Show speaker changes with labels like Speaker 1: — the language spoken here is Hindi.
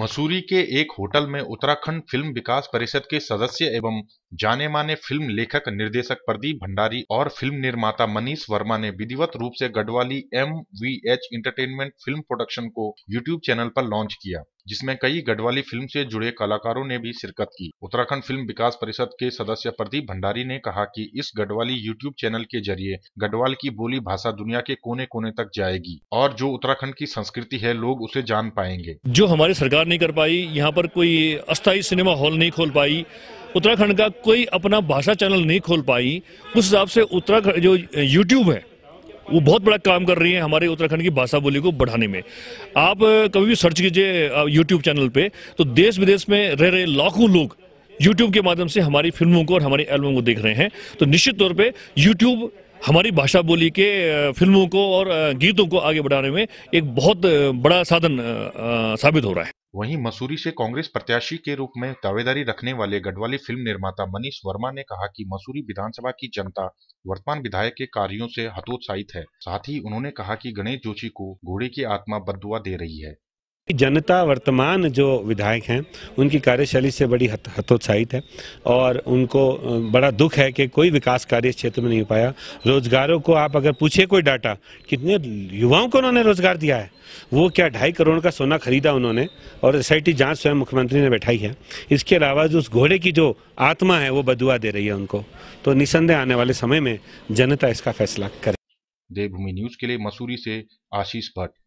Speaker 1: मसूरी के एक होटल में उत्तराखंड फिल्म विकास परिषद के सदस्य एवं जाने माने फिल्म लेखक निर्देशक प्रदीप भंडारी और फिल्म निर्माता मनीष वर्मा ने विधिवत रूप से Garhwali M V H entertainment film production को यूट्यूब चैनल पर लॉन्च किया जिसमें कई गढ़वाली फिल्म से जुड़े कलाकारों ने भी शिरकत की उत्तराखंड फिल्म विकास परिषद के सदस्य प्रदीप भंडारी ने कहा कि इस गढ़वाली यूट्यूब चैनल के जरिए गढ़वाल की बोली भाषा दुनिया के कोने कोने तक जाएगी और जो उत्तराखंड की संस्कृति है लोग उसे जान पाएंगे
Speaker 2: जो हमारी सरकार नहीं कर पाई यहाँ पर कोई अस्थायी सिनेमा हॉल नहीं खोल पाई उत्तराखंड का कोई अपना भाषा चैनल नहीं खोल पाई उस हिसाब से उत्तराखंड जो यूट्यूब है वो बहुत बड़ा काम कर रही है हमारे उत्तराखंड की भाषा बोली को बढ़ाने में आप कभी भी सर्च कीजिए यूट्यूब चैनल पे तो देश विदेश में रह रहे लाखों लोग यूट्यूब के माध्यम से हमारी फिल्मों को और हमारे एल्बम को देख रहे हैं तो निश्चित तौर पर यूट्यूब हमारी भाषा बोली के फिल्मों को और गीतों को आगे बढ़ाने में एक बहुत बड़ा साधन साबित हो रहा है
Speaker 1: वहीं मसूरी से कांग्रेस प्रत्याशी के रूप में दावेदारी रखने वाले गढ़वाली फिल्म निर्माता मनीष वर्मा ने कहा कि मसूरी विधानसभा की जनता वर्तमान विधायक के कार्यों से हतोत्साहित है साथ ही उन्होंने कहा कि गणेश जोशी को घोड़े की आत्मा बदुआ दे रही है
Speaker 3: जनता वर्तमान जो विधायक हैं उनकी कार्यशैली से बड़ी हतोत्साहित है और उनको बड़ा दुख है कि कोई विकास कार्य क्षेत्र में नहीं हो पाया रोजगारों को आप अगर पूछे कोई डाटा कितने युवाओं को उन्होंने रोजगार दिया है वो क्या ढाई करोड़ का सोना खरीदा उन्होंने और एस आई जांच स्वयं मुख्यमंत्री ने बैठाई है इसके अलावा जो उस घोड़े की जो आत्मा है वो बदुआ दे रही है उनको तो निसंदेह आने वाले समय में जनता इसका फैसला करे
Speaker 1: देवभूमि न्यूज के लिए मसूरी से आशीष भट्ट